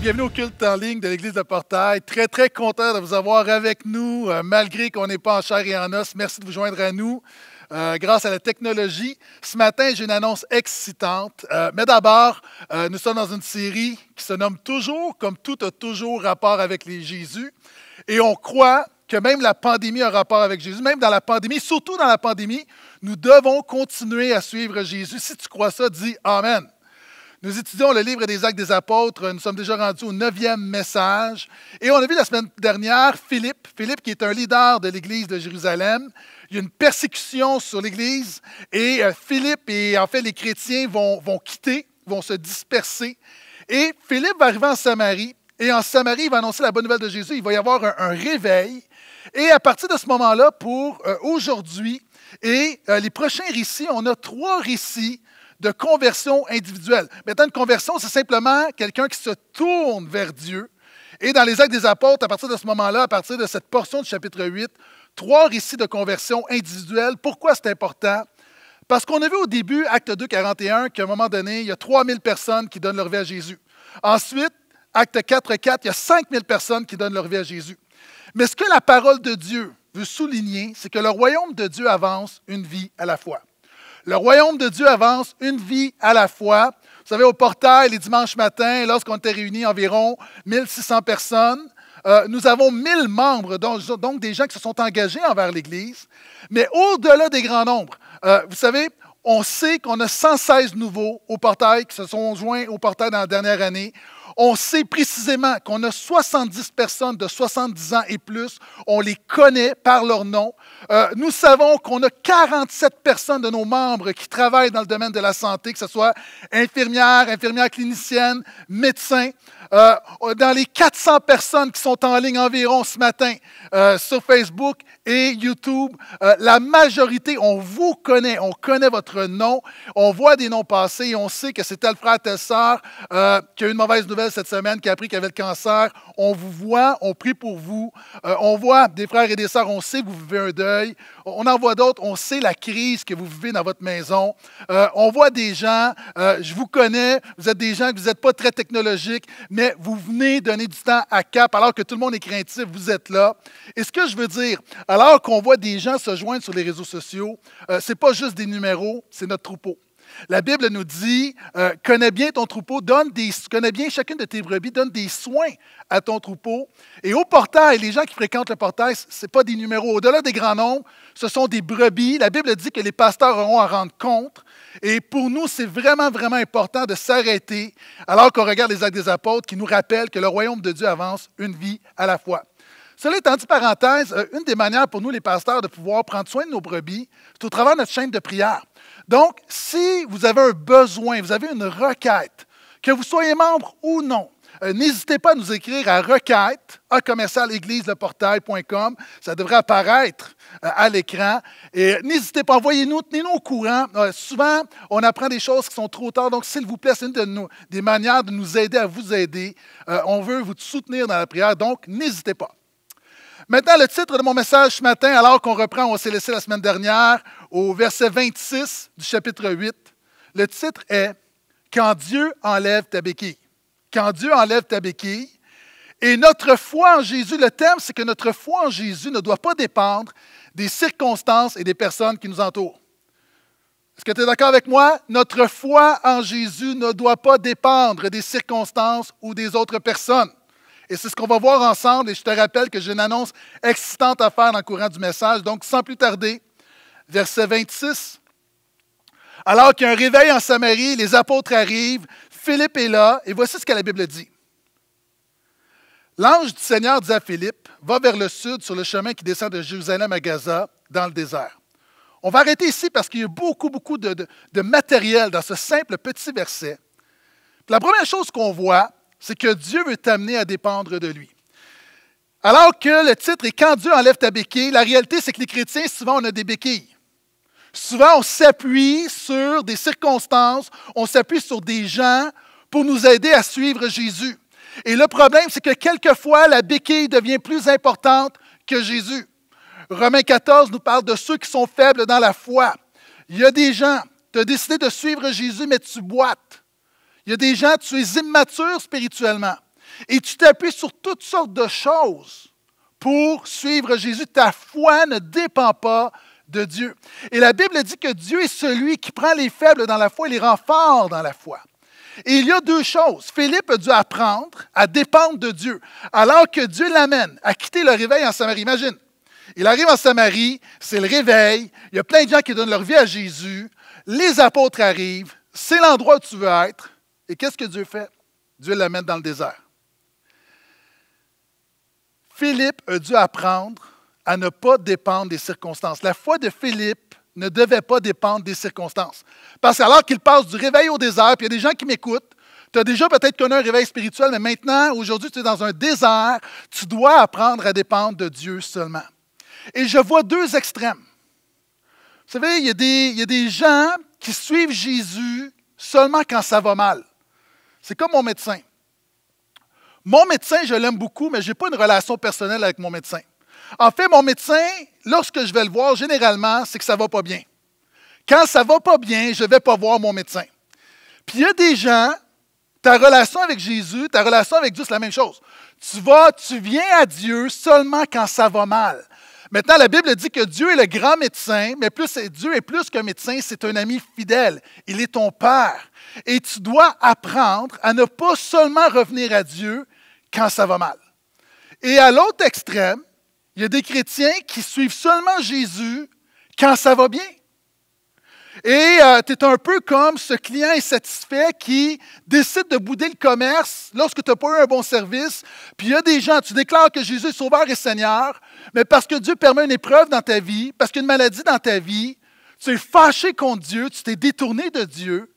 bienvenue au culte en ligne de l'Église de Portail. Très, très content de vous avoir avec nous, euh, malgré qu'on n'est pas en chair et en os. Merci de vous joindre à nous euh, grâce à la technologie. Ce matin, j'ai une annonce excitante. Euh, mais d'abord, nous sommes dans une série qui se nomme Toujours, comme tout a toujours rapport avec les Jésus. Et on croit que même la pandémie a rapport avec Jésus, même dans la pandémie, surtout dans la pandémie, nous devons continuer à suivre Jésus. Si tu crois ça, dis Amen. Nous étudions le livre des Actes des Apôtres. Nous sommes déjà rendus au neuvième message. Et on a vu la semaine dernière Philippe, Philippe qui est un leader de l'Église de Jérusalem. Il y a une persécution sur l'Église et euh, Philippe et en fait les chrétiens vont, quitter, vont se disperser. Et Philippe va arriver en Samarie et en Samarie, il va annoncer la bonne nouvelle de Jésus. Il va y avoir un, réveil. Et à partir de ce moment-là, pour euh, aujourd'hui et euh, les prochains récits, on a trois récits de conversion individuelle. Maintenant, une conversion, c'est simplement quelqu'un qui se tourne vers Dieu. Et dans les actes des apôtres, à partir de ce moment-là, à partir de cette portion du chapitre 8, trois récits de conversion individuelle. Pourquoi c'est important? Parce qu'on a vu au début, acte 2, 41, qu'à un moment donné, il y a 3000 personnes qui donnent leur vie à Jésus. Ensuite, acte 4, 4, il y a 5000 personnes qui donnent leur vie à Jésus. Mais ce que la parole de Dieu veut souligner, c'est que le royaume de Dieu avance une vie à la fois. Le royaume de Dieu avance une vie à la fois. Vous savez, au portail, les dimanches matins, lorsqu'on était réunis environ 1600 personnes, euh, nous avons 1000 membres, donc, des gens qui se sont engagés envers l'Église. Mais au-delà des grands nombres, euh, vous savez, on sait qu'on a 116 nouveaux au portail qui se sont joints au portail dans la dernière année. On sait précisément qu'on a 70 personnes de 70 ans et plus. On les connaît par leur nom. Euh, nous savons qu'on a 47 personnes de nos membres qui travaillent dans le domaine de la santé, que ce soit infirmières, infirmières cliniciennes, médecins. Euh, dans les 400 personnes qui sont en ligne environ ce matin euh, sur Facebook et YouTube, euh, la majorité, on vous connaît, on connaît votre nom, on voit des noms passés, on sait que c'est tel frère, telle sœur qui a eu une mauvaise nouvelle cette semaine, qui a appris qu'il avait le cancer. On vous voit, on prie pour vous, on voit des frères et des sœurs, on sait que vous vivez un deuil, on en voit d'autres, on sait la crise que vous vivez dans votre maison, on voit des gens, je vous connais, vous êtes des gens que vous n'êtes pas très technologiques, mais vous venez donner du temps à Cap alors que tout le monde est craintif, vous êtes là. Et ce que je veux dire, alors qu'on voit des gens se joindre sur les réseaux sociaux, euh, ce n'est pas juste des numéros, c'est notre troupeau. La Bible nous dit euh, connais bien ton troupeau, donne des, connais bien chacune de tes brebis, donne des soins à ton troupeau. Et au portail, les gens qui fréquentent le portail, ce n'est pas des numéros. Au-delà des grands nombres, ce sont des brebis. La Bible dit que les pasteurs auront à rendre compte. Et pour nous, c'est vraiment, vraiment important de s'arrêter alors qu'on regarde les actes des apôtres qui nous rappellent que le royaume de Dieu avance une vie à la fois. Cela étant dit, parenthèse, euh, une des manières pour nous, les pasteurs, de pouvoir prendre soin de nos brebis, c'est au travers de notre chaîne de prière. Donc, si vous avez un besoin, vous avez une requête, que vous soyez membre ou non, euh, n'hésitez pas à nous écrire à requête, à commercial église le portail.com. Ça devrait apparaître euh, à l'écran. Et n'hésitez pas, envoyez-nous, tenez-nous au courant. Euh, souvent, on apprend des choses qui sont trop tard. Donc, s'il vous plaît, c'est une des manières de nous aider à vous aider. on veut vous soutenir dans la prière. Donc, n'hésitez pas. Maintenant, le titre de mon message ce matin, alors qu'on reprend, on s'est laissé la semaine dernière, au verset 26 du chapitre 8. Le titre est Quand Dieu enlève ta béquille quand Dieu enlève ta béquille. Et notre foi en Jésus, le thème, c'est que notre foi en Jésus ne doit pas dépendre des circonstances et des personnes qui nous entourent. Est-ce que tu es d'accord avec moi? Notre foi en Jésus ne doit pas dépendre des circonstances ou des autres personnes. Et c'est ce qu'on va voir ensemble. Et je te rappelle que j'ai une annonce excitante à faire dans le courant du message. Donc, sans plus tarder, verset 26. Alors qu'il y a un réveil en Samarie, les apôtres arrivent, Philippe est là, et voici ce que la Bible dit. L'ange du Seigneur dit à Philippe, va vers le sud sur le chemin qui descend de Jérusalem à Gaza, dans le désert. On va arrêter ici parce qu'il y a beaucoup, beaucoup de, matériel dans ce simple petit verset. la première chose qu'on voit, c'est que Dieu veut t'amener à dépendre de lui. Alors que le titre est Quand Dieu enlève ta béquille, la réalité, c'est que les chrétiens, souvent, on a des béquilles. Souvent, on s'appuie sur des circonstances, on s'appuie sur des gens pour nous aider à suivre Jésus. Et le problème, c'est que quelquefois, la béquille devient plus importante que Jésus. Romains 14 nous parle de ceux qui sont faibles dans la foi. Il y a des gens, tu as décidé de suivre Jésus, mais tu boites. Il y a des gens, tu es immature spirituellement. Et tu t'appuies sur toutes sortes de choses pour suivre Jésus. Ta foi ne dépend pas de Dieu. Et la Bible dit que Dieu est celui qui prend les faibles dans la foi et les rend forts dans la foi. Et il y a deux choses. Philippe a dû apprendre à dépendre de Dieu, alors que Dieu l'amène à quitter le réveil en Samarie. Imagine, il arrive en Samarie, c'est le réveil, il y a plein de gens qui donnent leur vie à Jésus, les apôtres arrivent, c'est l'endroit où tu veux être. Et qu'est-ce que Dieu fait? Dieu l'amène dans le désert. Philippe a dû apprendre à ne pas dépendre des circonstances. La foi de Philippe ne devait pas dépendre des circonstances. Parce qu'alors qu'il passe du réveil au désert, puis il y a des gens qui m'écoutent, tu as déjà peut-être connu un réveil spirituel, mais maintenant, aujourd'hui, tu es dans un désert, tu dois apprendre à dépendre de Dieu seulement. Et je vois deux extrêmes. Vous savez, il y a des, il y a des gens qui suivent Jésus seulement quand ça va mal. C'est comme mon médecin. Mon médecin, je l'aime beaucoup, mais je n'ai pas une relation personnelle avec mon médecin. En fait, mon médecin, lorsque je vais le voir, généralement, c'est que ça ne va pas bien. Quand ça ne va pas bien, je ne vais pas voir mon médecin. Puis il y a des gens, ta relation avec Jésus, ta relation avec Dieu, c'est la même chose. Tu vas, tu viens à Dieu seulement quand ça va mal. Maintenant, la Bible dit que Dieu est le grand médecin, mais plus, Dieu est plus qu'un médecin, c'est un ami fidèle. Il est ton Père. Et tu dois apprendre à ne pas seulement revenir à Dieu quand ça va mal. Et à l'autre extrême, il y a des chrétiens qui suivent seulement Jésus quand ça va bien. Et euh, tu es un peu comme ce client insatisfait qui décide de bouder le commerce lorsque tu n'as pas eu un bon service. Puis il y a des gens, tu déclares que Jésus est sauveur et Seigneur, mais parce que Dieu permet une épreuve dans ta vie, parce qu'une maladie dans ta vie, tu es fâché contre Dieu, tu t'es détourné de Dieu.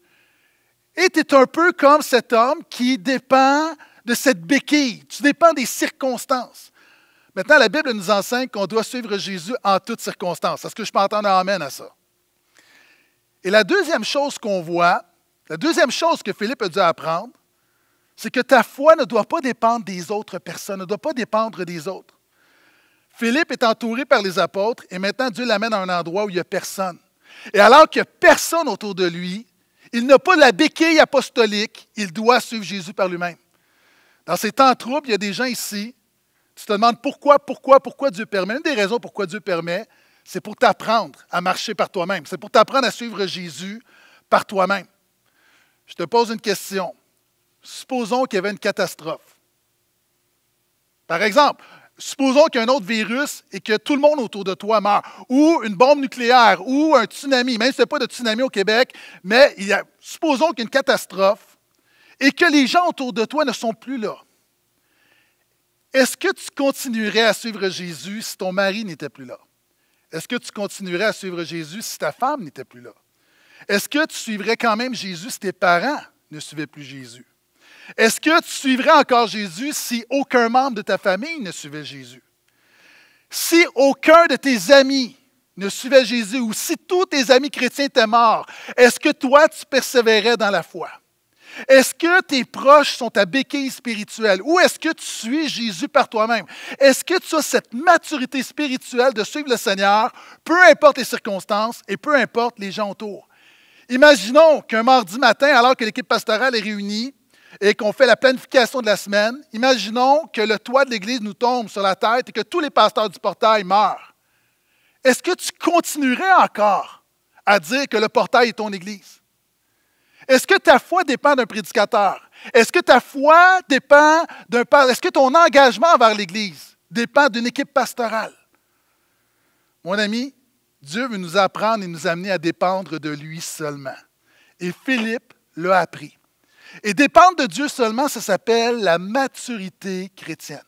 Et tu es un peu comme cet homme qui dépend de cette béquille, tu dépends des circonstances. Maintenant, la Bible nous enseigne qu'on doit suivre Jésus en toutes circonstances. Est-ce que je peux entendre un Amen à ça? Et la deuxième chose qu'on voit, la deuxième chose que Philippe a dû apprendre, c'est que ta foi ne doit pas dépendre des autres personnes, ne doit pas dépendre des autres. Philippe est entouré par les apôtres et maintenant Dieu l'amène à un endroit où il n'y a personne. Et alors qu'il n'y a personne autour de lui, il n'a pas la béquille apostolique, il doit suivre Jésus par lui-même. Dans ces temps troubles, il y a des gens ici tu te demandes pourquoi, pourquoi, pourquoi Dieu permet. Une des raisons pourquoi Dieu permet, c'est pour t'apprendre à marcher par toi-même. C'est pour t'apprendre à suivre Jésus par toi-même. Je te pose une question. Supposons qu'il y avait une catastrophe. Par exemple, supposons qu'il y a un autre virus et que tout le monde autour de toi meurt, ou une bombe nucléaire, ou un tsunami, même si ce n'est pas de tsunami au Québec, mais supposons qu'il y ait une catastrophe et que les gens autour de toi ne sont plus là. Est-ce que tu continuerais à suivre Jésus si ton mari n'était plus là? Est-ce que tu continuerais à suivre Jésus si ta femme n'était plus là? Est-ce que tu suivrais quand même Jésus si tes parents ne suivaient plus Jésus? Est-ce que tu suivrais encore Jésus si aucun membre de ta famille ne suivait Jésus? Si aucun de tes amis ne suivait Jésus ou si tous tes amis chrétiens étaient morts, est-ce que toi, tu persévérais dans la foi? Est-ce que tes proches sont ta béquille spirituelle? Ou est-ce que tu suis Jésus par toi-même? Est-ce que tu as cette maturité spirituelle de suivre le Seigneur, peu importe les circonstances et peu importe les gens autour? Imaginons qu'un mardi matin, alors que l'équipe pastorale est réunie et qu'on fait la planification de la semaine, imaginons que le toit de l'Église nous tombe sur la tête et que tous les pasteurs du portail meurent. Est-ce que tu continuerais encore à dire que le portail est ton Église? Est-ce que ta foi dépend d'un prédicateur? Est-ce que ta foi dépend d'un père? Est-ce que ton engagement envers l'Église dépend d'une équipe pastorale? Mon ami, Dieu veut nous apprendre et nous amener à dépendre de lui seulement. Et Philippe l'a appris. Et dépendre de Dieu seulement, ça s'appelle la maturité chrétienne.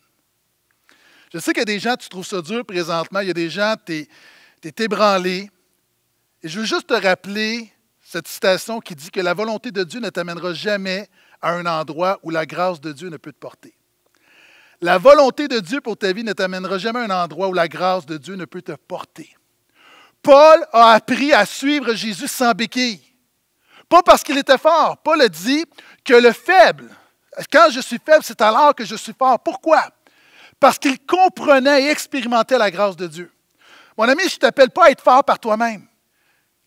Je sais qu'il y a des gens, tu trouves ça dur présentement, il y a des gens, tu es, ébranlé. Et je veux juste te rappeler cette citation qui dit que la volonté de Dieu ne t'amènera jamais à un endroit où la grâce de Dieu ne peut te porter. La volonté de Dieu pour ta vie ne t'amènera jamais à un endroit où la grâce de Dieu ne peut te porter. Paul a appris à suivre Jésus sans béquille. Pas parce qu'il était fort. Paul a dit que le faible, quand je suis faible, c'est alors que je suis fort. Pourquoi? Parce qu'il comprenait et expérimentait la grâce de Dieu. Mon ami, je ne t'appelle pas à être fort par toi-même.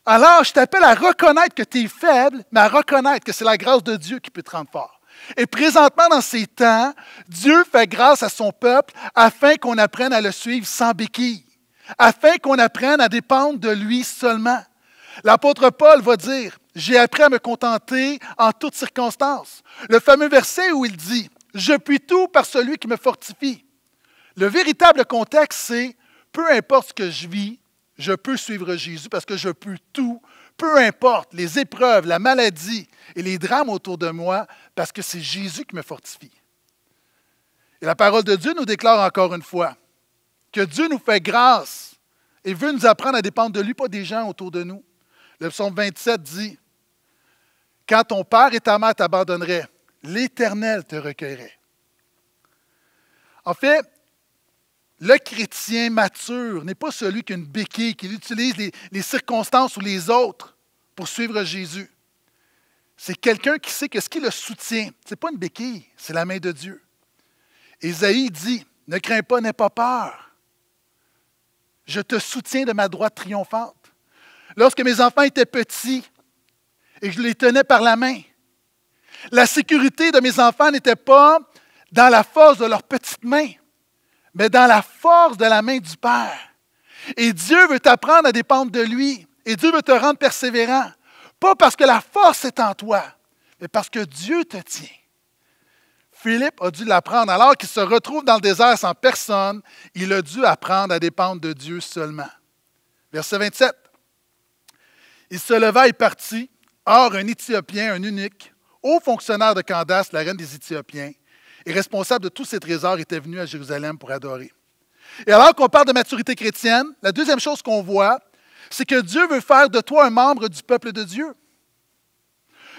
Alors, je t'appelle à reconnaître que tu es faible, mais à reconnaître que c'est la grâce de Dieu qui peut te rendre fort. Et présentement, dans ces temps, Dieu fait grâce à son peuple afin qu'on apprenne à le suivre sans béquille, afin qu'on apprenne à dépendre de lui seulement. L'apôtre Paul va dire, j'ai appris à me contenter en toutes circonstances. Le fameux verset où il dit, je puis tout par celui qui me fortifie. Le véritable contexte, c'est, peu importe ce que je vis, je peux suivre Jésus parce que je peux tout, peu importe les épreuves, la maladie et les drames autour de moi, parce que c'est Jésus qui me fortifie. Et la parole de Dieu nous déclare encore une fois que Dieu nous fait grâce et veut nous apprendre à dépendre de lui, pas des gens autour de nous. Le psaume 27 dit, Quand ton père et ta mère t'abandonneraient, l'Éternel te recueillerait. En fait, le chrétien mature n'est pas celui qui a une béquille, qui utilise les, circonstances ou les autres pour suivre Jésus. C'est quelqu'un qui sait que ce qui le soutient, ce n'est pas une béquille, c'est la main de Dieu. Ésaïe dit, ne crains pas, n'aie pas peur. Je te soutiens de ma droite triomphante. Lorsque mes enfants étaient petits et que je les tenais par la main, la sécurité de mes enfants n'était pas dans la force de leurs petites mains, mais dans la force de la main du Père. Et Dieu veut t'apprendre à dépendre de lui. Et Dieu veut te rendre persévérant. Pas parce que la force est en toi, mais parce que Dieu te tient. Philippe a dû l'apprendre. Alors qu'il se retrouve dans le désert sans personne, il a dû apprendre à dépendre de Dieu seulement. Verset 27. Il se leva et partit. Or, un Éthiopien, un unique, haut fonctionnaire de Candace, la reine des Éthiopiens, et responsable de tous ces trésors, était venu à Jérusalem pour adorer. Et alors qu'on parle de maturité chrétienne, la deuxième chose qu'on voit, c'est que Dieu veut faire de toi un membre du peuple de Dieu.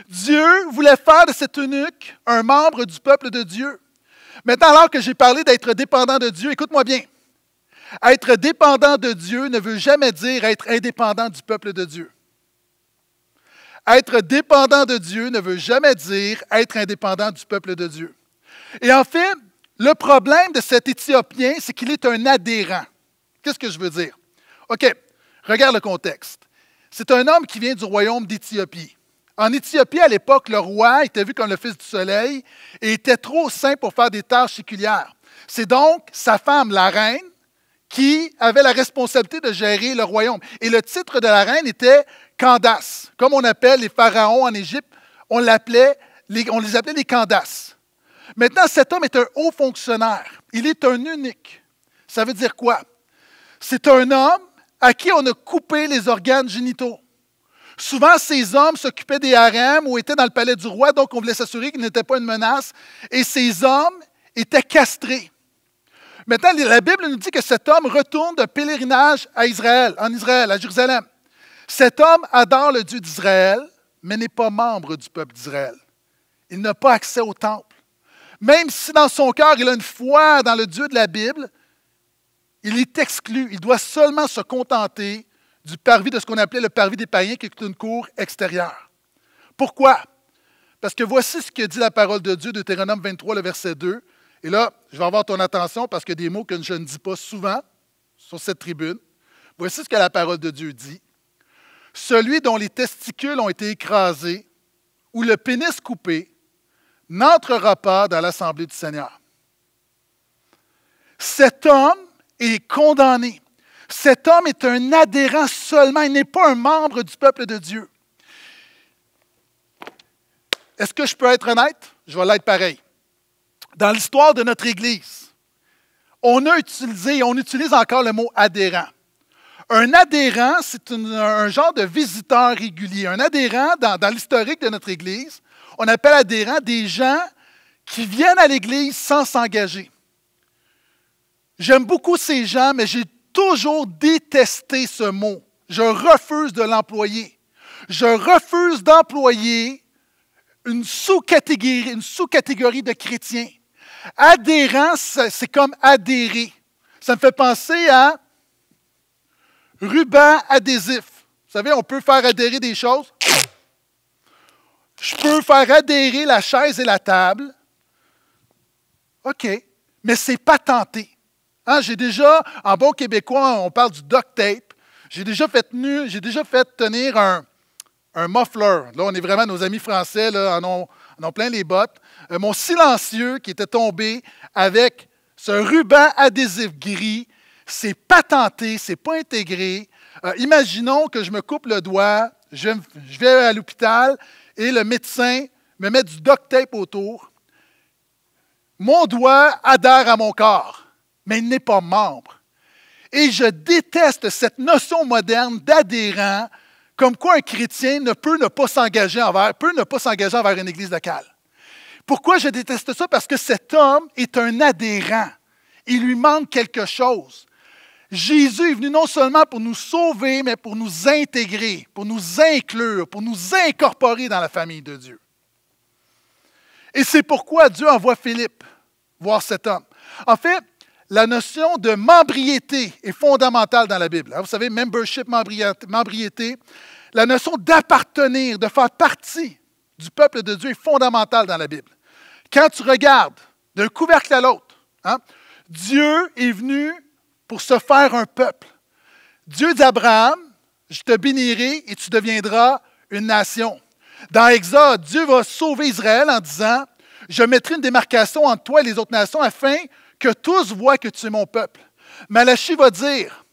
Dieu voulait faire de cette eunuque un membre du peuple de Dieu. Maintenant, alors que j'ai parlé d'être dépendant de Dieu, écoute-moi bien. Être dépendant de Dieu ne veut jamais dire être indépendant du peuple de Dieu. Être dépendant de Dieu ne veut jamais dire être indépendant du peuple de Dieu. Et en fait, le problème de cet Éthiopien, c'est qu'il est un adhérent. Qu'est-ce que je veux dire? OK, regarde le contexte. C'est un homme qui vient du royaume d'Éthiopie. En Éthiopie, à l'époque, le roi était vu comme le fils du soleil et était trop saint pour faire des tâches séculières. C'est donc sa femme, la reine, qui avait la responsabilité de gérer le royaume. Et le titre de la reine était Candace, comme on appelle les pharaons en Égypte. On, l'appelait, on les appelait les Candaces. Maintenant, cet homme est un haut fonctionnaire. Il est un unique. Ça veut dire quoi? C'est un homme à qui on a coupé les organes génitaux. Souvent, ces hommes s'occupaient des harems ou étaient dans le palais du roi, donc on voulait s'assurer qu'ils n'étaient pas une menace. Et ces hommes étaient castrés. Maintenant, la Bible nous dit que cet homme retourne de pèlerinage à Israël, en Israël, à Jérusalem. Cet homme adore le Dieu d'Israël, mais n'est pas membre du peuple d'Israël. Il n'a pas accès au temple. Même si dans son cœur, il a une foi dans le Dieu de la Bible, il est exclu. Il doit seulement se contenter du parvis de ce qu'on appelait le parvis des païens, qui est une cour extérieure. Pourquoi? Parce que voici ce que dit la parole de Dieu, Deutéronome 23, le verset 2. Et là, je vais avoir ton attention parce que des mots que je ne dis pas souvent sur cette tribune. Voici ce que la parole de Dieu dit. Celui dont les testicules ont été écrasés ou le pénis coupé n'entrera pas dans l'assemblée du Seigneur. Cet homme est condamné. Cet homme est un adhérent seulement, il n'est pas un membre du peuple de Dieu. Est-ce que je peux être honnête? Je vais l'être pareil. Dans l'histoire de notre Église, on a utilisé, et on utilise encore le mot adhérent. Un adhérent, c'est un genre de visiteur régulier. Un adhérent, dans l'historique de notre Église, on appelle adhérents des gens qui viennent à l'Église sans s'engager. J'aime beaucoup ces gens, mais j'ai toujours détesté ce mot. Je refuse de l'employer. Je refuse d'employer une sous-catégorie, une sous-catégorie de chrétiens. Adhérents, c'est comme adhérer. Ça me fait penser à ruban adhésif. Vous savez, on peut faire adhérer des choses, je peux faire adhérer la chaise et la table. OK, mais c'est pas tenté. Hein, j'ai déjà, en bon québécois, on parle du duct tape. J'ai déjà fait j'ai déjà fait tenir un, un muffler. Là, on est vraiment, nos amis français là, en, ont, plein les bottes. Euh, mon silencieux qui était tombé avec ce ruban adhésif gris, c'est patenté, c'est pas intégré. Euh, imaginons que je me coupe le doigt, je vais à l'hôpital, et le médecin me met du duct tape autour. Mon doigt adhère à mon corps, mais il n'est pas membre. Et je déteste cette notion moderne d'adhérent, comme quoi un chrétien ne peut ne pas s'engager envers, peut ne pas s'engager envers une église locale. Pourquoi je déteste ça? Parce que cet homme est un adhérent. Il lui manque quelque chose. Jésus est venu non seulement pour nous sauver, mais pour nous intégrer, pour nous inclure, pour nous incorporer dans la famille de Dieu. Et c'est pourquoi Dieu envoie Philippe voir cet homme. En fait, la notion de membriété est fondamentale dans la Bible. Hein, vous savez, membership, membriété, la notion d'appartenir, de faire partie du peuple de Dieu est fondamentale dans la Bible. Quand tu regardes d'un couvercle à l'autre, hein, Dieu est venu pour se faire un peuple. Dieu d'Abraham, je te bénirai et tu deviendras une nation. Dans Exode, Dieu va sauver Israël en disant, je mettrai une démarcation entre toi et les autres nations afin que tous voient que tu es mon peuple. Malachie va dire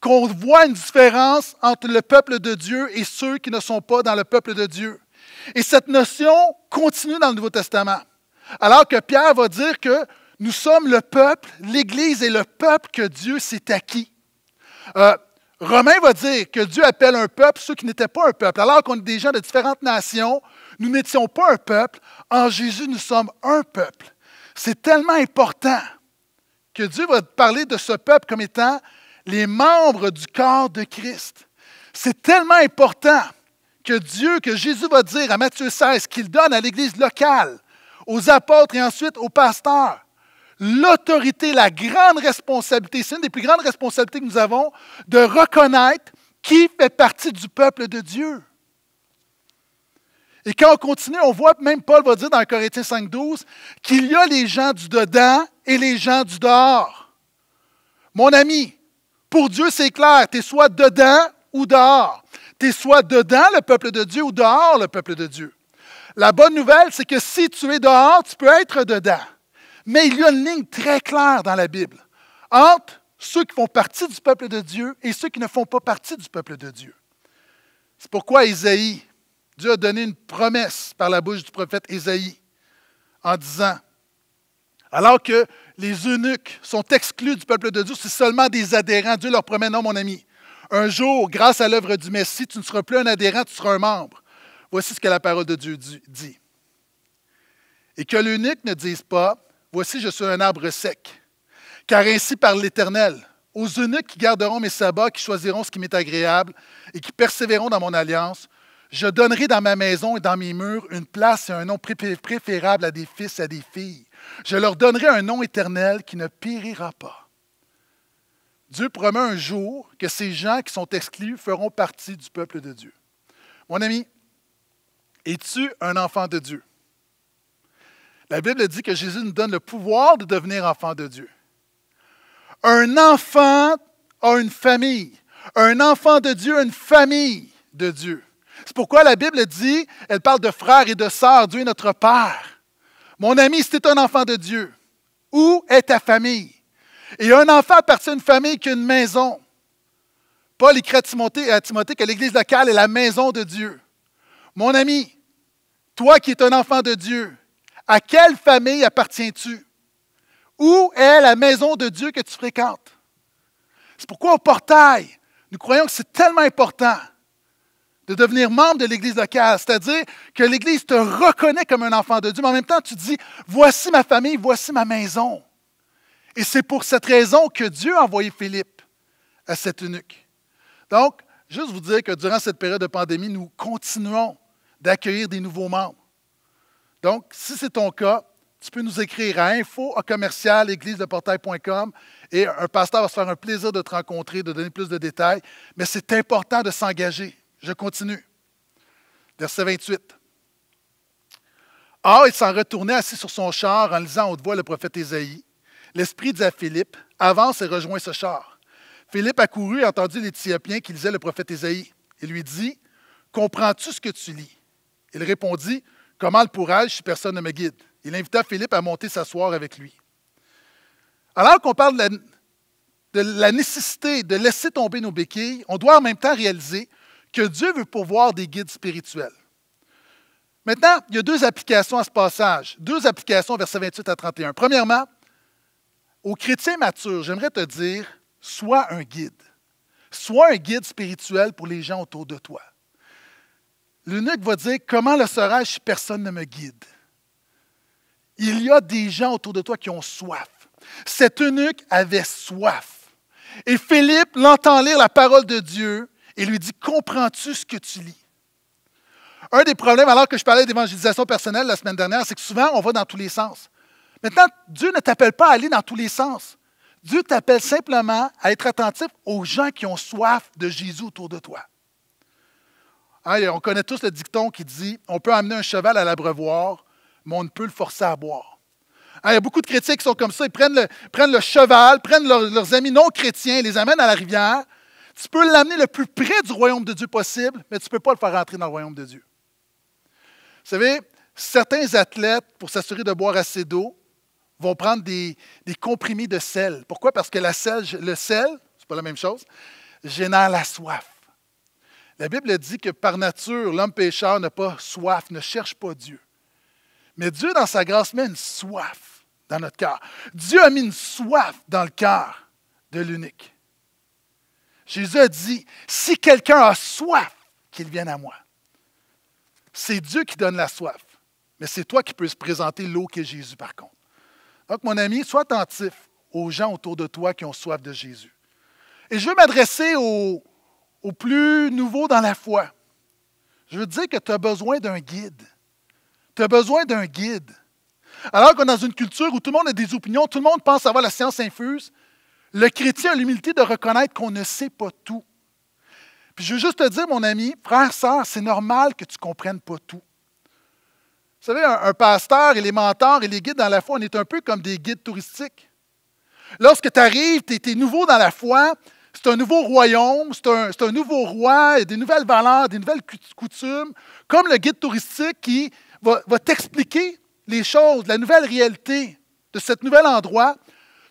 qu'on voit une différence entre le peuple de Dieu et ceux qui ne sont pas dans le peuple de Dieu. Et cette notion continue dans le Nouveau Testament. Alors que Pierre va dire que nous sommes le peuple, l'Église est le peuple que Dieu s'est acquis. Euh, Romain va dire que Dieu appelle un peuple ceux qui n'étaient pas un peuple. Alors qu'on est des gens de différentes nations, nous n'étions pas un peuple. En Jésus, nous sommes un peuple. C'est tellement important que Dieu va parler de ce peuple comme étant les membres du corps de Christ. C'est tellement important que Dieu, que Jésus va dire à Matthieu 16, qu'il donne à l'Église locale, aux apôtres et ensuite aux pasteurs l'autorité, la grande responsabilité, c'est une des plus grandes responsabilités que nous avons, de reconnaître qui fait partie du peuple de Dieu. Et quand on continue, on voit même Paul va dire dans Corinthiens 5.12 qu'il y a les gens du dedans et les gens du dehors. Mon ami, pour Dieu, c'est clair, tu es soit dedans ou dehors. Tu es soit dedans le peuple de Dieu ou dehors le peuple de Dieu. La bonne nouvelle, c'est que si tu es dehors, tu peux être dedans. Mais il y a une ligne très claire dans la Bible entre ceux qui font partie du peuple de Dieu et ceux qui ne font pas partie du peuple de Dieu. C'est pourquoi Isaïe, Dieu a donné une promesse par la bouche du prophète Ésaïe en disant, alors que les eunuques sont exclus du peuple de Dieu, c'est seulement des adhérents. Dieu leur promet, non mon ami, un jour, grâce à l'œuvre du Messie, tu ne seras plus un adhérent, tu seras un membre. Voici ce que la parole de Dieu dit. Et que l'eunuque ne dise pas, Voici, je suis un arbre sec. Car ainsi parle l'Éternel, aux eunuques qui garderont mes sabbats, qui choisiront ce qui m'est agréable et qui persévéreront dans mon alliance, je donnerai dans ma maison et dans mes murs une place et un nom préférable à des fils et à des filles. Je leur donnerai un nom éternel qui ne périra pas. Dieu promet un jour que ces gens qui sont exclus feront partie du peuple de Dieu. Mon ami, es-tu un enfant de Dieu? La Bible dit que Jésus nous donne le pouvoir de devenir enfant de Dieu. Un enfant a une famille. Un enfant de Dieu a une famille de Dieu. C'est pourquoi la Bible dit, elle parle de frères et de sœurs, Dieu est notre Père. Mon ami, si tu es un enfant de Dieu, où est ta famille? Et un enfant appartient à une famille qui a une maison. Paul écrit à Timothée, à que l'Église locale est la maison de Dieu. Mon ami, toi qui es un enfant de Dieu, à quelle famille appartiens-tu? Où est la maison de Dieu que tu fréquentes? C'est pourquoi au portail, nous croyons que c'est tellement important de devenir membre de l'Église locale, c'est-à-dire que l'Église te reconnaît comme un enfant de Dieu, mais en même temps, tu dis, voici ma famille, voici ma maison. Et c'est pour cette raison que Dieu a envoyé Philippe à cette eunuque. Donc, juste vous dire que durant cette période de pandémie, nous continuons d'accueillir des nouveaux membres. Donc, si c'est ton cas, tu peux nous écrire à info à commercial et un pasteur va se faire un plaisir de te rencontrer, de donner plus de détails. Mais c'est important de s'engager. Je continue. Verset 28. Or, ah, il s'en retournait assis sur son char en lisant haute voix le prophète Ésaïe. L'Esprit dit à Philippe Avance et rejoins ce char. Philippe couru et entendit l'Éthiopien qui lisait le prophète Ésaïe. Il lui dit Comprends-tu ce que tu lis Il répondit Comment le pourrais-je si personne ne me guide? Il invita Philippe à monter s'asseoir avec lui. Alors qu'on parle de la, nécessité de laisser tomber nos béquilles, on doit en même temps réaliser que Dieu veut pourvoir des guides spirituels. Maintenant, il y a deux applications à ce passage, deux applications versets 28 à 31. Premièrement, aux chrétiens matures, j'aimerais te dire, sois un guide. Sois un guide spirituel pour les gens autour de toi. L'eunuque va dire Comment le serai-je si personne ne me guide Il y a des gens autour de toi qui ont soif. Cet eunuque avait soif. Et Philippe l'entend lire la parole de Dieu et lui dit Comprends-tu ce que tu lis Un des problèmes, alors que je parlais d'évangélisation personnelle la semaine dernière, c'est que souvent on va dans tous les sens. Maintenant, Dieu ne t'appelle pas à aller dans tous les sens. Dieu t'appelle simplement à être attentif aux gens qui ont soif de Jésus autour de toi on connaît tous le dicton qui dit On peut amener un cheval à l'abreuvoir, mais on ne peut le forcer à boire. il y a beaucoup de chrétiens qui sont comme ça. Ils prennent le, cheval, prennent leurs amis non chrétiens, ils les amènent à la rivière. Tu peux l'amener le plus près du royaume de Dieu possible, mais tu ne peux pas le faire entrer dans le royaume de Dieu. Vous savez, certains athlètes, pour s'assurer de boire assez d'eau, vont prendre des, comprimés de sel. Pourquoi? Parce que la sel, le sel, c'est pas la même chose, génère la soif. La Bible dit que par nature, l'homme pécheur n'a pas soif, ne cherche pas Dieu. Mais Dieu, dans sa grâce, met une soif dans notre cœur. Dieu a mis une soif dans le cœur de l'unique. Jésus a dit, si quelqu'un a soif, qu'il vienne à moi. C'est Dieu qui donne la soif, mais c'est toi qui peux se présenter l'eau que Jésus, par contre. Donc, mon ami, sois attentif aux gens autour de toi qui ont soif de Jésus. Et je veux m'adresser aux au plus nouveau dans la foi, je veux dire que tu as besoin d'un guide. Tu as besoin d'un guide. Alors qu'on dans une culture où tout le monde a des opinions, tout le monde pense avoir la science infuse, le chrétien a l'humilité de reconnaître qu'on ne sait pas tout. Puis je veux juste te dire, mon ami, frère, sœur, c'est normal que tu ne comprennes pas tout. Vous savez, un, pasteur et les mentors et les guides dans la foi, on est un peu comme des guides touristiques. Lorsque tu arrives, tu es nouveau dans la foi, c'est un nouveau royaume, c'est un, nouveau roi, il des nouvelles valeurs, des nouvelles coutumes, comme le guide touristique qui va, va t'expliquer les choses, la nouvelle réalité de ce nouvel endroit.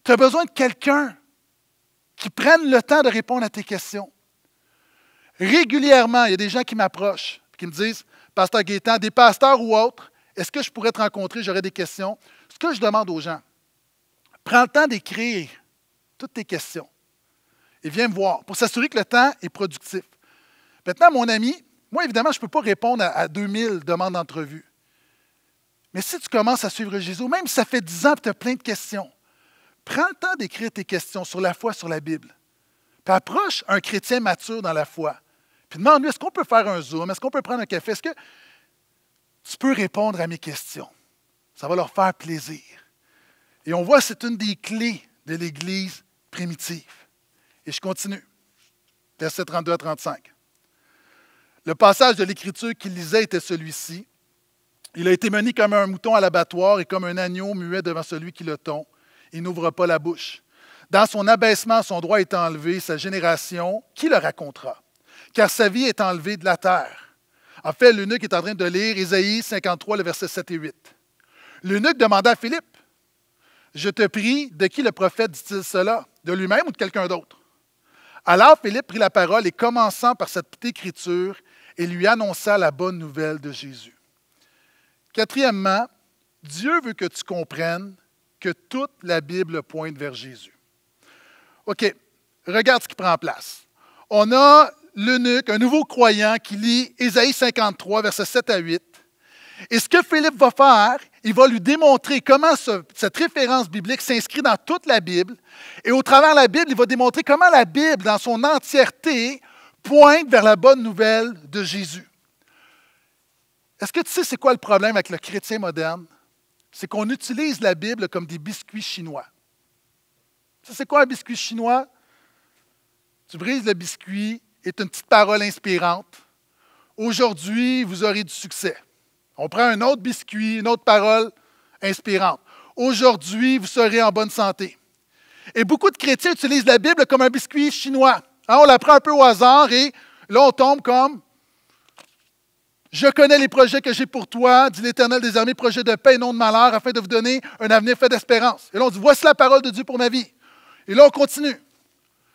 Tu as besoin de quelqu'un qui prenne le temps de répondre à tes questions. Régulièrement, il y a des gens qui m'approchent et qui me disent Pasteur Gaétan, des pasteurs ou autres, est-ce que je pourrais te rencontrer J'aurais des questions. Ce que je demande aux gens, prends le temps d'écrire toutes tes questions et viens me voir pour s'assurer que le temps est productif. Maintenant, mon ami, moi, évidemment, je ne peux pas répondre à, 2000 demandes d'entrevue. Mais si tu commences à suivre Jésus, même si ça fait 10 ans que tu as plein de questions, prends le temps d'écrire tes questions sur la foi, sur la Bible. Puis approche un chrétien mature dans la foi. Puis demande-lui, est-ce qu'on peut faire un zoom? Est-ce qu'on peut prendre un café? Est-ce que tu peux répondre à mes questions? Ça va leur faire plaisir. Et on voit, que c'est une des clés de l'Église primitive. Et je continue. Versets 32 à 35. Le passage de l'Écriture qu'il lisait était celui-ci. Il a été mené comme un mouton à l'abattoir et comme un agneau muet devant celui qui le tond. Il n'ouvre pas la bouche. Dans son abaissement, son droit est enlevé, sa génération, qui le racontera? Car sa vie est enlevée de la terre. En fait, l'eunuque est en train de lire Isaïe 53, le verset 7 et 8. L'eunuque demanda à Philippe, Je te prie, de qui le prophète dit-il cela? De lui-même ou de quelqu'un d'autre? Alors Philippe prit la parole et commençant par cette petite écriture, il lui annonça la bonne nouvelle de Jésus. Quatrièmement, Dieu veut que tu comprennes que toute la Bible pointe vers Jésus. OK, regarde ce qui prend place. On a l'eunuque, un nouveau croyant qui lit Ésaïe 53, versets 7 à 8, et ce que Philippe va faire, il va lui démontrer comment cette référence biblique s'inscrit dans toute la Bible. Et au travers de la Bible, il va démontrer comment la Bible, dans son entièreté, pointe vers la bonne nouvelle de Jésus. Est-ce que tu sais c'est quoi le problème avec le chrétien moderne? C'est qu'on utilise la Bible comme des biscuits chinois. Tu c'est quoi un biscuit chinois? Tu brises le biscuit et tu as une petite parole inspirante. Aujourd'hui, vous aurez du succès. On prend un autre biscuit, une autre parole inspirante. Aujourd'hui, vous serez en bonne santé. Et beaucoup de chrétiens utilisent la Bible comme un biscuit chinois. Hein, on la prend un peu au hasard et là, on tombe comme Je connais les projets que j'ai pour toi, dit l'Éternel des armées, projets de paix et non de malheur, afin de vous donner un avenir fait d'espérance. Et là, on dit Voici la parole de Dieu pour ma vie. Et là, on continue.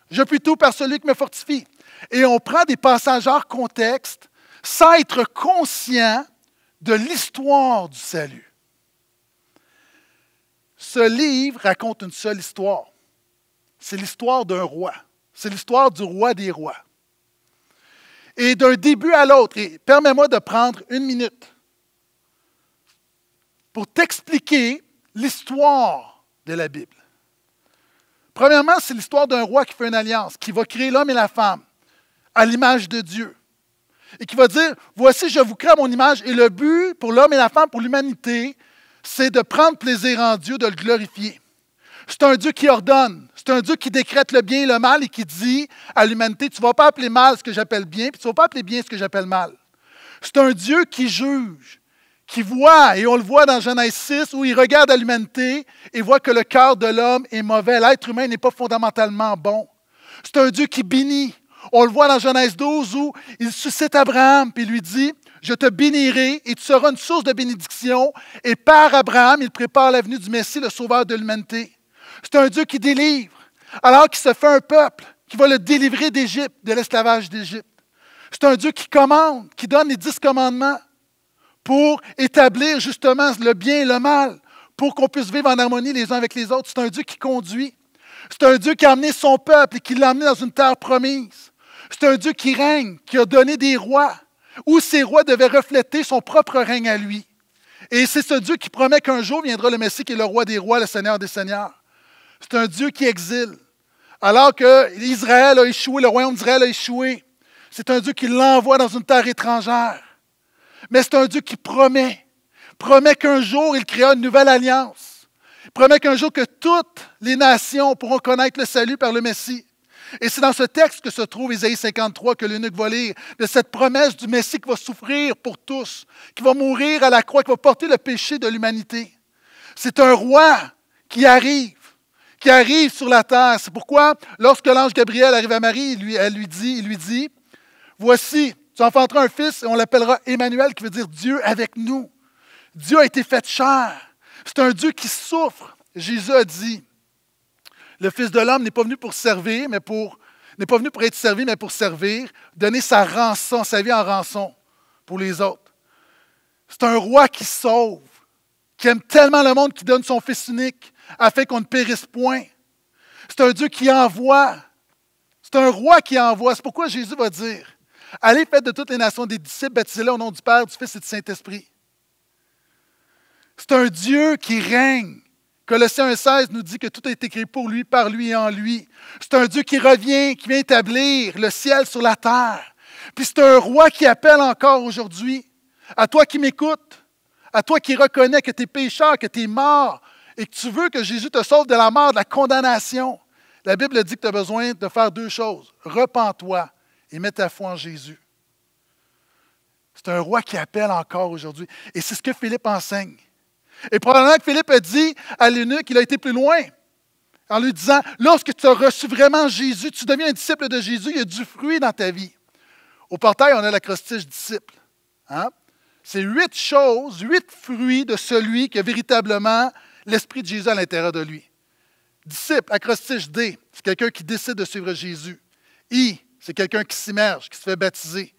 Je puis tout par celui qui me fortifie. Et on prend des passages hors contexte sans être conscient de l'histoire du salut. Ce livre raconte une seule histoire. C'est l'histoire d'un roi. C'est l'histoire du roi des rois. Et d'un début à l'autre, et permets-moi de prendre une minute pour t'expliquer l'histoire de la Bible. Premièrement, c'est l'histoire d'un roi qui fait une alliance, qui va créer l'homme et la femme à l'image de Dieu et qui va dire, voici, je vous crée à mon image. Et le but pour l'homme et la femme, pour l'humanité, c'est de prendre plaisir en Dieu, de le glorifier. C'est un Dieu qui ordonne. C'est un Dieu qui décrète le bien et le mal et qui dit à l'humanité, tu ne vas pas appeler mal ce que j'appelle bien, puis tu ne vas pas appeler bien ce que j'appelle mal. C'est un Dieu qui juge, qui voit, et on le voit dans Genèse 6, où il regarde à l'humanité et voit que le cœur de l'homme est mauvais. L'être humain n'est pas fondamentalement bon. C'est un Dieu qui bénit. On le voit dans Genèse 12 où il suscite Abraham puis lui dit Je te bénirai et tu seras une source de bénédiction. Et par Abraham, il prépare l'avenue du Messie, le sauveur de l'humanité. C'est un Dieu qui délivre, alors qu'il se fait un peuple qui va le délivrer d'Égypte, de l'esclavage d'Égypte. C'est un Dieu qui commande, qui donne les dix commandements pour établir justement le bien et le mal, pour qu'on puisse vivre en harmonie les uns avec les autres. C'est un Dieu qui conduit. C'est un Dieu qui a amené son peuple et qui l'a amené dans une terre promise. C'est un Dieu qui règne, qui a donné des rois, où ces rois devaient refléter son propre règne à lui. Et c'est ce Dieu qui promet qu'un jour viendra le Messie qui est le roi des rois, le Seigneur des seigneurs. C'est un Dieu qui exile. Alors que Israël a échoué, le royaume d'Israël a échoué, c'est un Dieu qui l'envoie dans une terre étrangère. Mais c'est un Dieu qui promet, promet qu'un jour il créera une nouvelle alliance, promet qu'un jour que toutes les nations pourront connaître le salut par le Messie. Et c'est dans ce texte que se trouve Isaïe 53 que l'eunuque va lire, de cette promesse du Messie qui va souffrir pour tous, qui va mourir à la croix, qui va porter le péché de l'humanité. C'est un roi qui arrive, qui arrive sur la terre. C'est pourquoi, lorsque l'ange Gabriel arrive à Marie, lui, elle lui dit, il lui dit, Voici, tu enfanteras un fils et on l'appellera Emmanuel, qui veut dire Dieu avec nous. Dieu a été fait chair. C'est un Dieu qui souffre. Jésus a dit, le Fils de l'homme n'est pas venu pour servir, mais pour n'est pas venu pour être servi, mais pour servir, donner sa rançon, sa vie en rançon pour les autres. C'est un roi qui sauve, qui aime tellement le monde, qui donne son Fils unique, afin qu'on ne périsse point. C'est un Dieu qui envoie. C'est un roi qui envoie. C'est pourquoi Jésus va dire Allez, faites de toutes les nations des disciples, baptisez-les au nom du Père, du Fils et du Saint-Esprit. C'est un Dieu qui règne. Colossiens 16 nous dit que tout est écrit pour lui, par lui et en lui. C'est un Dieu qui revient, qui vient établir le ciel sur la terre. Puis c'est un roi qui appelle encore aujourd'hui. À toi qui m'écoutes, à toi qui reconnais que tu es pécheur, que tu es mort et que tu veux que Jésus te sauve de la mort, de la condamnation. La Bible dit que tu as besoin de faire deux choses. Repends-toi et mets ta foi en Jésus. C'est un roi qui appelle encore aujourd'hui. Et c'est ce que Philippe enseigne. Et probablement que Philippe a dit à l'eunuque, il a été plus loin, en lui disant, lorsque tu as reçu vraiment Jésus, tu deviens un disciple de Jésus, il y a du fruit dans ta vie. Au portail, on a l'acrostiche disciple. Hein? C'est huit choses, huit fruits de celui qui a véritablement l'Esprit de Jésus à l'intérieur de lui. Disciple, acrostiche D, c'est quelqu'un qui décide de suivre Jésus. I, c'est quelqu'un qui s'immerge, qui se fait baptiser.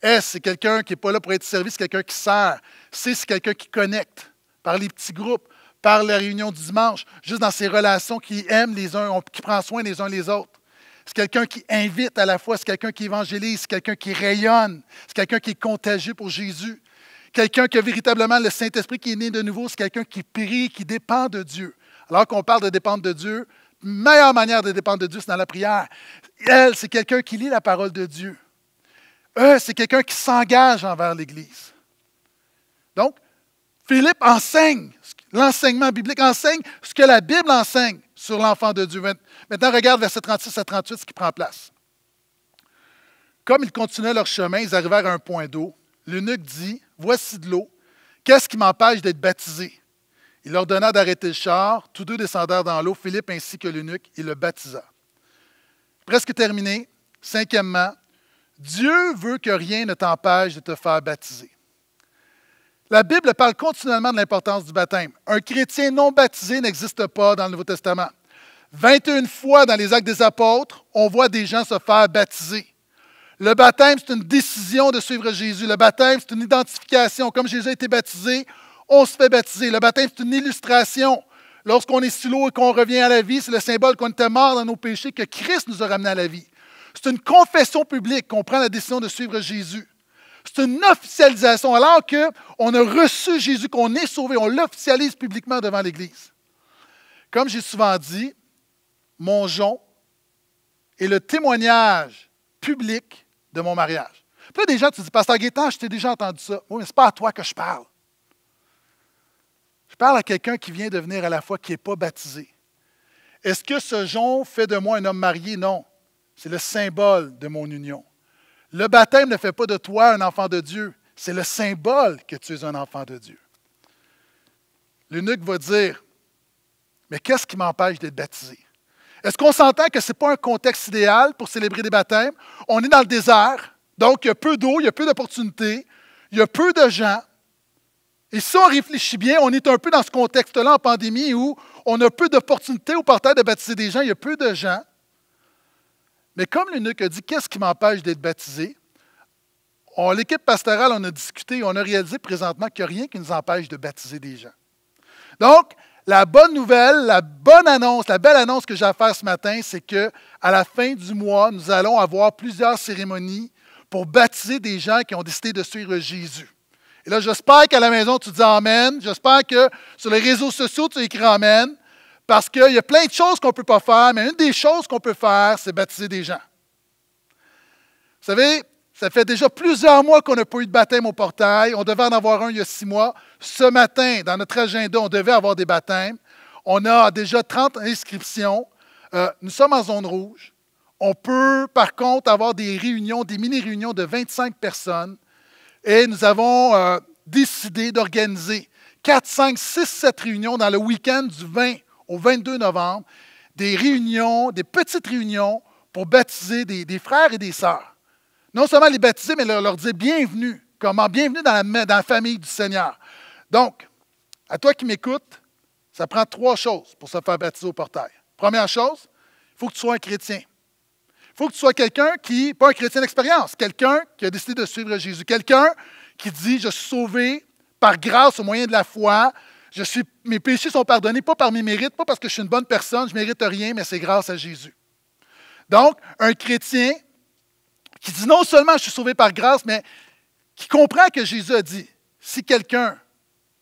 S, c'est quelqu'un qui n'est pas là pour être servi, c'est quelqu'un qui sert. C, c'est quelqu'un qui connecte par les petits groupes, par les réunions du dimanche, juste dans ces relations qui aiment les uns, qui prend soin les uns les autres. C'est quelqu'un qui invite à la fois, c'est quelqu'un qui évangélise, c'est quelqu'un qui rayonne, c'est quelqu'un qui est contagieux pour Jésus. Quelqu'un qui a véritablement le Saint-Esprit qui est né de nouveau, c'est quelqu'un qui prie, qui dépend de Dieu. Alors qu'on parle de dépendre de Dieu, meilleure manière de dépendre de Dieu, c'est dans la prière. Elle, c'est quelqu'un qui lit la parole de Dieu. Eux, c'est quelqu'un qui s'engage envers l'Église. Donc, Philippe enseigne, l'enseignement biblique enseigne ce que la Bible enseigne sur l'enfant de Dieu. Maintenant, regarde verset 36 à 38, ce qui prend place. Comme ils continuaient leur chemin, ils arrivèrent à un point d'eau. L'eunuque dit Voici de l'eau. Qu'est-ce qui m'empêche d'être baptisé Il ordonna d'arrêter le char. Tous deux descendirent dans l'eau, Philippe ainsi que l'eunuque, et le baptisa. Presque terminé. Cinquièmement, Dieu veut que rien ne t'empêche de te faire baptiser. La Bible parle continuellement de l'importance du baptême. Un chrétien non baptisé n'existe pas dans le Nouveau Testament. 21 fois dans les actes des apôtres, on voit des gens se faire baptiser. Le baptême, c'est une décision de suivre Jésus. Le baptême, c'est une identification. Comme Jésus a été baptisé, on se fait baptiser. Le baptême, c'est une illustration. Lorsqu'on est si l'eau et qu'on revient à la vie, c'est le symbole qu'on était mort dans nos péchés, que Christ nous a ramenés à la vie. C'est une confession publique qu'on prend la décision de suivre Jésus. C'est une officialisation, alors qu'on a reçu Jésus, qu'on est sauvé, on l'officialise publiquement devant l'Église. Comme j'ai souvent dit, mon jonc est le témoignage public de mon mariage. Puis là, des tu dis, Pasteur Gaétan, je t'ai déjà entendu ça. Oui, mais ce pas à toi que je parle. Je parle à quelqu'un qui vient de venir à la foi, qui n'est pas baptisé. Est-ce que ce jonc fait de moi un homme marié? Non. C'est le symbole de mon union. Le baptême ne fait pas de toi un enfant de Dieu, c'est le symbole que tu es un enfant de Dieu. L'unique va dire, mais qu'est-ce qui m'empêche d'être baptisé? Est-ce qu'on s'entend que ce n'est pas un contexte idéal pour célébrer des baptêmes? On est dans le désert, donc il y a peu d'eau, il y a peu d'opportunités, il y a peu de gens. Et si on réfléchit bien, on est un peu dans ce contexte-là en pandémie où on a peu d'opportunités au partage de baptiser des gens, il y a peu de gens. Mais comme nuque a dit, qu'est-ce qui m'empêche d'être baptisé? L'équipe pastorale, on a discuté, on a réalisé présentement qu'il n'y a rien qui nous empêche de baptiser des gens. Donc, la bonne nouvelle, la bonne annonce, la belle annonce que j'ai à faire ce matin, c'est que à la fin du mois, nous allons avoir plusieurs cérémonies pour baptiser des gens qui ont décidé de suivre Jésus. Et là, j'espère qu'à la maison, tu dis Amen. J'espère que sur les réseaux sociaux, tu écris Amen. Parce qu'il y a plein de choses qu'on ne peut pas faire, mais une des choses qu'on peut faire, c'est baptiser des gens. Vous savez, ça fait déjà plusieurs mois qu'on n'a pas eu de baptême au portail. On devait en avoir un il y a six mois. Ce matin, dans notre agenda, on devait avoir des baptêmes. On a déjà 30 inscriptions. Euh, nous sommes en zone rouge. On peut, par contre, avoir des réunions, des mini-réunions de 25 personnes. Et nous avons euh, décidé d'organiser 4, 5, 6, 7 réunions dans le week-end du 20 au 22 novembre, des réunions, des petites réunions pour baptiser des, frères et des sœurs. Non seulement les baptiser, mais leur, dire bienvenue, comment bienvenue dans la, dans la famille du Seigneur. Donc, à toi qui m'écoutes, ça prend trois choses pour se faire baptiser au portail. Première chose, il faut que tu sois un chrétien. Il faut que tu sois quelqu'un qui, pas un chrétien d'expérience, quelqu'un qui a décidé de suivre Jésus, quelqu'un qui dit Je suis sauvé par grâce au moyen de la foi, je mes péchés sont pardonnés, pas par mes mérites, pas parce que je suis une bonne personne, je ne mérite rien, mais c'est grâce à Jésus. Donc, un chrétien qui dit non seulement je suis sauvé par grâce, mais qui comprend que Jésus a dit, si quelqu'un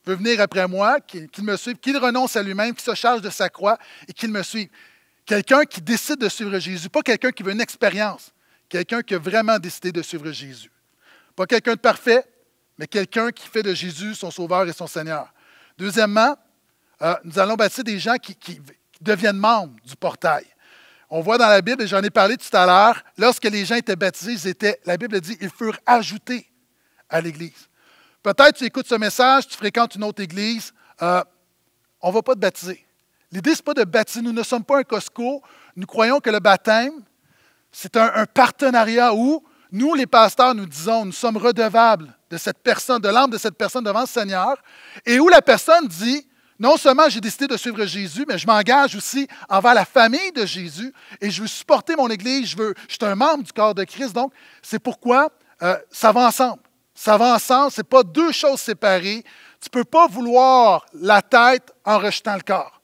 veut venir après moi, qu'il me suive, qu'il renonce à lui-même, qu'il se charge de sa croix et qu'il me suive. Quelqu'un qui décide de suivre Jésus, pas quelqu'un qui veut une expérience, quelqu'un qui a vraiment décidé de suivre Jésus. Pas quelqu'un de parfait, mais quelqu'un qui fait de Jésus son sauveur et son Seigneur. Deuxièmement, euh, nous allons bâtir des gens qui, deviennent membres du portail. On voit dans la Bible, et j'en ai parlé tout à l'heure, lorsque les gens étaient baptisés, la Bible dit, ils furent ajoutés à l'Église. Peut-être tu écoutes ce message, tu fréquentes une autre Église, euh, on ne va pas te baptiser. L'idée, ce n'est pas de baptiser. Nous ne sommes pas un Costco. Nous croyons que le baptême, c'est un partenariat où nous, les pasteurs, nous disons, nous sommes redevables de cette personne, de l'âme de cette personne devant le Seigneur, et où la personne dit, non seulement j'ai décidé de suivre Jésus, mais je m'engage aussi envers la famille de Jésus et je veux supporter mon Église, je, veux, je suis un membre du corps de Christ. Donc, c'est pourquoi euh, ça va ensemble. Ça va ensemble, ce n'est pas deux choses séparées. Tu ne peux pas vouloir la tête en rejetant le corps.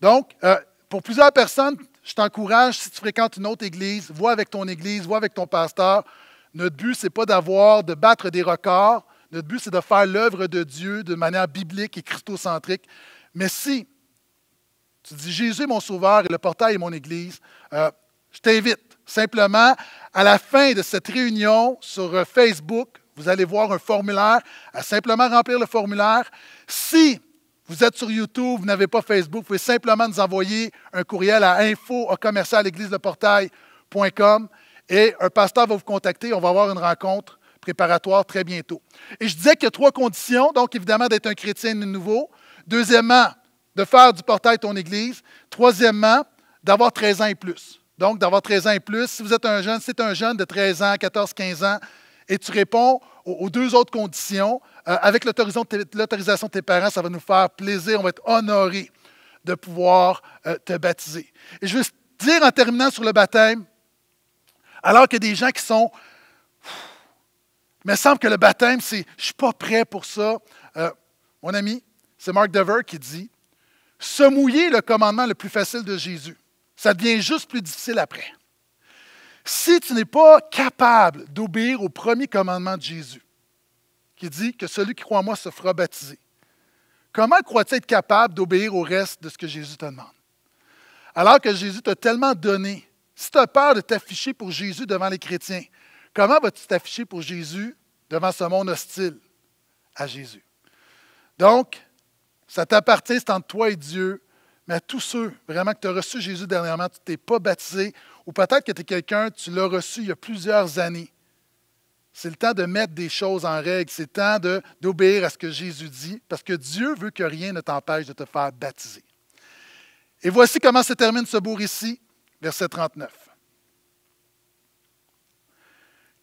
Donc, euh, pour plusieurs personnes, je t'encourage, si tu fréquentes une autre Église, vois avec ton Église, vois avec ton pasteur, notre but, ce n'est pas d'avoir, de battre des records. Notre but, c'est de faire l'œuvre de Dieu de manière biblique et christocentrique. Mais si tu dis Jésus est mon sauveur et le portail est mon Église, euh, je t'invite simplement à la fin de cette réunion sur euh, Facebook, vous allez voir un formulaire, à simplement remplir le formulaire. Si vous êtes sur YouTube, vous n'avez pas Facebook, vous pouvez simplement nous envoyer un courriel à info à portail.com et un pasteur va vous contacter. On va avoir une rencontre préparatoire très bientôt. Et je disais qu'il y a trois conditions, donc évidemment d'être un chrétien de nouveau. Deuxièmement, de faire du portail ton Église. Troisièmement, d'avoir 13 ans et plus. Donc, d'avoir 13 ans et plus. Si vous êtes un jeune, si c'est un jeune de 13 ans, 14, 15 ans, et tu réponds aux, deux autres conditions, euh, avec l'autorisation de tes parents, ça va nous faire plaisir, on va être honoré de pouvoir euh, te baptiser. Et je veux dire en terminant sur le baptême, alors que des gens qui sont. Mais il me semble que le baptême, c'est je ne suis pas prêt pour ça. Euh, mon ami, c'est Mark Dever qui dit Se mouiller le commandement le plus facile de Jésus. Ça devient juste plus difficile après. Si tu n'es pas capable d'obéir au premier commandement de Jésus, qui dit que celui qui croit en moi se fera baptiser, comment crois-tu être capable d'obéir au reste de ce que Jésus te demande? Alors que Jésus t'a tellement donné si tu as peur de t'afficher pour Jésus devant les chrétiens, comment vas-tu t'afficher pour Jésus devant ce monde hostile à Jésus? Donc, ça t'appartient, c'est entre toi et Dieu. Mais à tous ceux vraiment que tu as reçu Jésus dernièrement, tu ne t'es pas baptisé, ou peut-être que tu es quelqu'un, tu l'as reçu il y a plusieurs années. C'est le temps de mettre des choses en règle. C'est le temps d'obéir à ce que Jésus dit, parce que Dieu veut que rien ne t'empêche de te faire baptiser. Et voici comment se termine ce beau ici verset 39.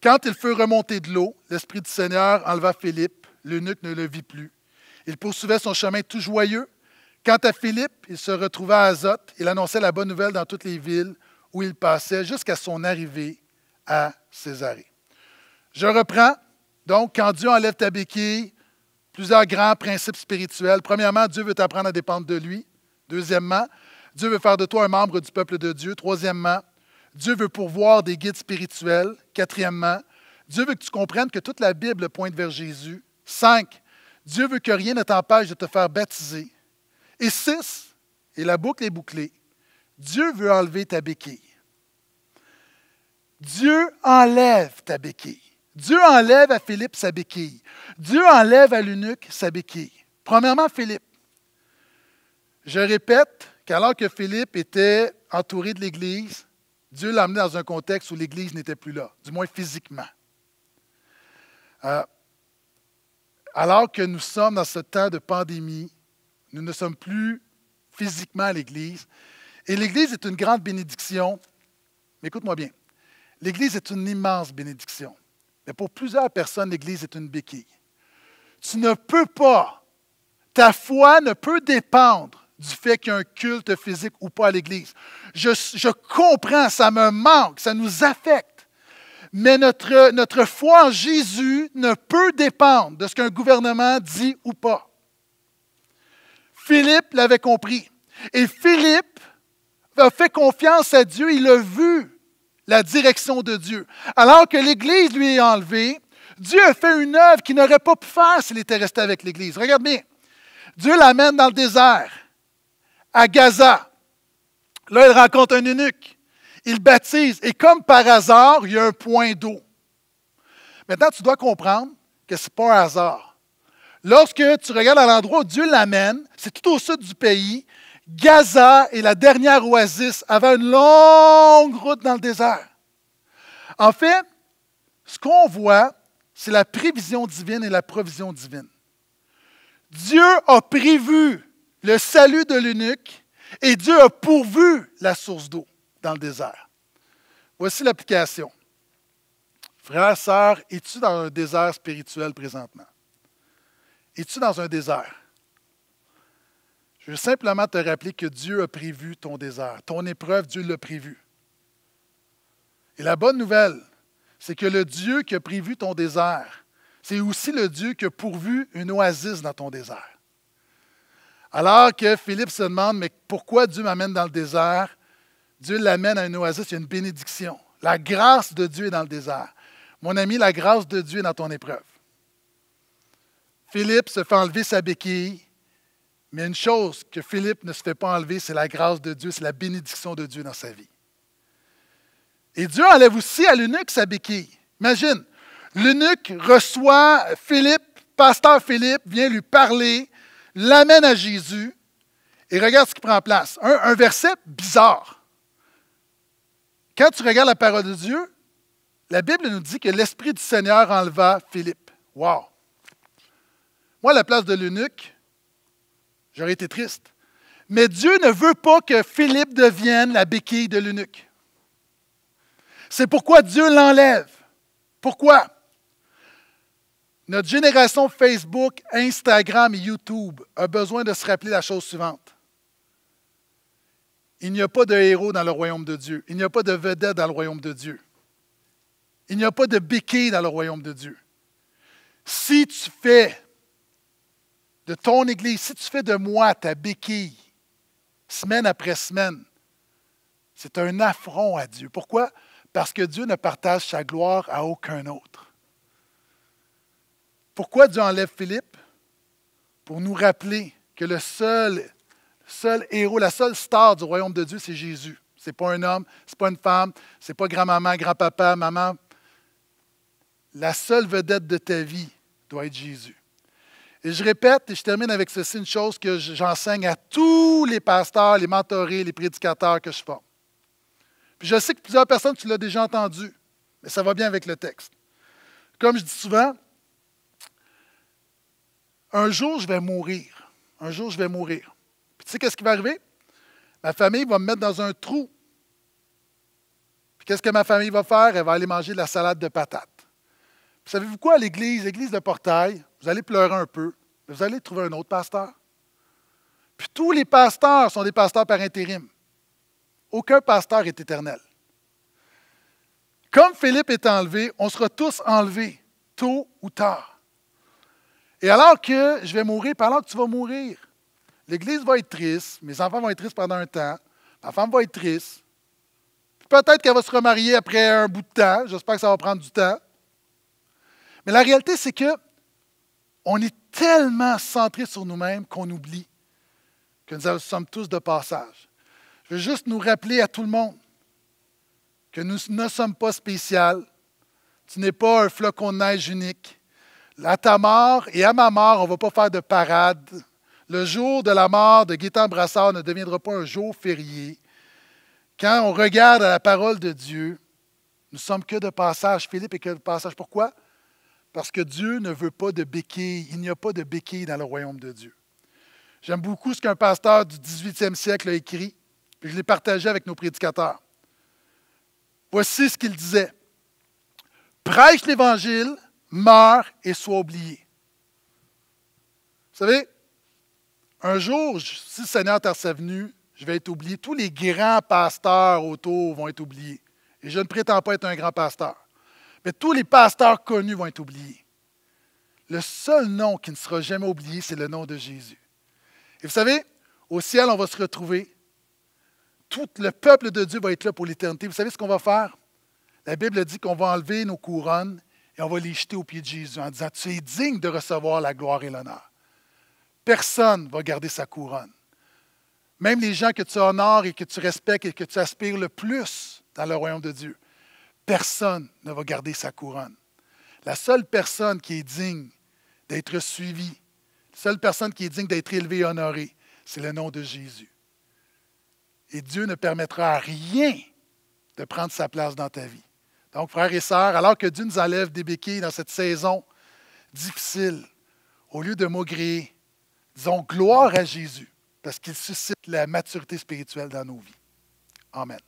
Quand il fut remonté de l'eau, l'Esprit du Seigneur enleva Philippe, l'eunuque ne le vit plus. Il poursuivait son chemin tout joyeux. Quant à Philippe, il se retrouva à Azote, il annonçait la bonne nouvelle dans toutes les villes où il passait jusqu'à son arrivée à Césarée. Je reprends. Donc, quand Dieu enlève ta béquille, plusieurs grands principes spirituels. Premièrement, Dieu veut t'apprendre à dépendre de lui. Deuxièmement, Dieu veut faire de toi un membre du peuple de Dieu. Troisièmement, Dieu veut pourvoir des guides spirituels. Quatrièmement, Dieu veut que tu comprennes que toute la Bible pointe vers Jésus. Cinq, Dieu veut que rien ne t'empêche de te faire baptiser. Et six, et la boucle est bouclée, Dieu veut enlever ta béquille. Dieu enlève ta béquille. Dieu enlève à Philippe sa béquille. Dieu enlève à l'eunuque sa béquille. Premièrement, Philippe. Je répète, qu'alors que Philippe était entouré de l'Église, Dieu l'a amené dans un contexte où l'Église n'était plus là, du moins physiquement. Euh, alors que nous sommes dans ce temps de pandémie, nous ne sommes plus physiquement à l'Église. Et l'Église est une grande bénédiction. Mais écoute-moi bien. L'Église est une immense bénédiction. Mais pour plusieurs personnes, l'Église est une béquille. Tu ne peux pas, ta foi ne peut dépendre du fait qu'il y a un culte physique ou pas à l'Église. Je, comprends, ça me manque, ça nous affecte. Mais notre, notre foi en Jésus ne peut dépendre de ce qu'un gouvernement dit ou pas. Philippe l'avait compris. Et Philippe a fait confiance à Dieu, il a vu la direction de Dieu. Alors que l'Église lui est enlevée, Dieu a fait une œuvre qu'il n'aurait pas pu faire s'il était resté avec l'Église. Regarde bien. Dieu l'amène dans le désert à Gaza. Là, il rencontre un eunuque. Il baptise. Et comme par hasard, il y a un point d'eau. Maintenant, tu dois comprendre que ce n'est pas un hasard. Lorsque tu regardes à l'endroit où Dieu l'amène, c'est tout au sud du pays. Gaza est la dernière oasis avant une longue route dans le désert. En fait, ce qu'on voit, c'est la prévision divine et la provision divine. Dieu a prévu le salut de l'unique, et Dieu a pourvu la source d'eau dans le désert. Voici l'application. Frère, sœur, es-tu dans un désert spirituel présentement? Es-tu dans un désert? Je veux simplement te rappeler que Dieu a prévu ton désert. Ton épreuve, Dieu l'a prévu. Et la bonne nouvelle, c'est que le Dieu qui a prévu ton désert, c'est aussi le Dieu qui a pourvu une oasis dans ton désert. Alors que Philippe se demande, mais pourquoi Dieu m'amène dans le désert? Dieu l'amène à une oasis, il y a une bénédiction. La grâce de Dieu est dans le désert. Mon ami, la grâce de Dieu est dans ton épreuve. Philippe se fait enlever sa béquille, mais une chose que Philippe ne se fait pas enlever, c'est la grâce de Dieu, c'est la bénédiction de Dieu dans sa vie. Et Dieu enlève aussi à l'eunuque sa béquille. Imagine, l'eunuque reçoit Philippe, pasteur Philippe, vient lui parler, l'amène à Jésus et regarde ce qui prend place. Un, verset bizarre. Quand tu regardes la parole de Dieu, la Bible nous dit que l'Esprit du Seigneur enleva Philippe. Wow! Moi, à la place de l'eunuque, j'aurais été triste. Mais Dieu ne veut pas que Philippe devienne la béquille de l'eunuque. C'est pourquoi Dieu l'enlève. Pourquoi? Notre génération Facebook, Instagram et YouTube a besoin de se rappeler la chose suivante. Il n'y a pas de héros dans le royaume de Dieu. Il n'y a pas de vedette dans le royaume de Dieu. Il n'y a pas de béquille dans le royaume de Dieu. Si tu fais de ton Église, si tu fais de moi ta béquille, semaine après semaine, c'est un affront à Dieu. Pourquoi? Parce que Dieu ne partage sa gloire à aucun autre. Pourquoi Dieu enlève Philippe? Pour nous rappeler que le seul, seul héros, la seule star du royaume de Dieu, c'est Jésus. Ce n'est pas un homme, ce n'est pas une femme, ce n'est pas grand-maman, grand-papa, maman. La seule vedette de ta vie doit être Jésus. Et je répète, et je termine avec ceci, une chose que j'enseigne à tous les pasteurs, les mentorés, les prédicateurs que je forme. Puis je sais que plusieurs personnes, tu l'as déjà entendu, mais ça va bien avec le texte. Comme je dis souvent, un jour, je vais mourir. Un jour, je vais mourir. Puis tu sais, qu'est-ce qui va arriver? Ma famille va me mettre dans un trou. Puis qu'est-ce que ma famille va faire? Elle va aller manger de la salade de patates. savez-vous quoi à l'église, l'église de Portail? Vous allez pleurer un peu, mais vous allez trouver un autre pasteur. Puis tous les pasteurs sont des pasteurs par intérim. Aucun pasteur est éternel. Comme Philippe est enlevé, on sera tous enlevés, tôt ou tard. Et alors que je vais mourir, pendant que tu vas mourir, l'Église va être triste, mes enfants vont être tristes pendant un temps, ma femme va être triste. Peut-être qu'elle va se remarier après un bout de temps, j'espère que ça va prendre du temps. Mais la réalité, c'est que on est tellement centré sur nous-mêmes qu'on oublie que nous sommes tous de passage. Je veux juste nous rappeler à tout le monde que nous ne sommes pas spéciaux. Tu n'es pas un flocon de neige unique. À ta mort et à ma mort, on ne va pas faire de parade. Le jour de la mort de Gaétan Brassard ne deviendra pas un jour férié. Quand on regarde à la parole de Dieu, nous sommes que de passage, Philippe, et que de passage. Pourquoi? Parce que Dieu ne veut pas de béquilles. Il n'y a pas de béquilles dans le royaume de Dieu. J'aime beaucoup ce qu'un pasteur du 18e siècle a écrit, je l'ai partagé avec nos prédicateurs. Voici ce qu'il disait. Prêche l'Évangile, meure et soit oublié. Vous savez, un jour, si le Seigneur t'est venu, je vais être oublié. Tous les grands pasteurs autour vont être oubliés. Et je ne prétends pas être un grand pasteur. Mais tous les pasteurs connus vont être oubliés. Le seul nom qui ne sera jamais oublié, c'est le nom de Jésus. Et vous savez, au ciel, on va se retrouver. Tout le peuple de Dieu va être là pour l'éternité. Vous savez ce qu'on va faire? La Bible dit qu'on va enlever nos couronnes et on va les jeter au pied de Jésus en disant, tu es digne de recevoir la gloire et l'honneur. Personne ne va garder sa couronne. Même les gens que tu honores et que tu respectes et que tu aspires le plus dans le royaume de Dieu, personne ne va garder sa couronne. La seule personne qui est digne d'être suivie, la seule personne qui est digne d'être élevée et honorée, c'est le nom de Jésus. Et Dieu ne permettra à rien de prendre sa place dans ta vie. Donc, frères et sœurs, alors que Dieu nous enlève des béquilles dans cette saison difficile, au lieu de maugréer, disons gloire à Jésus, parce qu'il suscite la maturité spirituelle dans nos vies. Amen.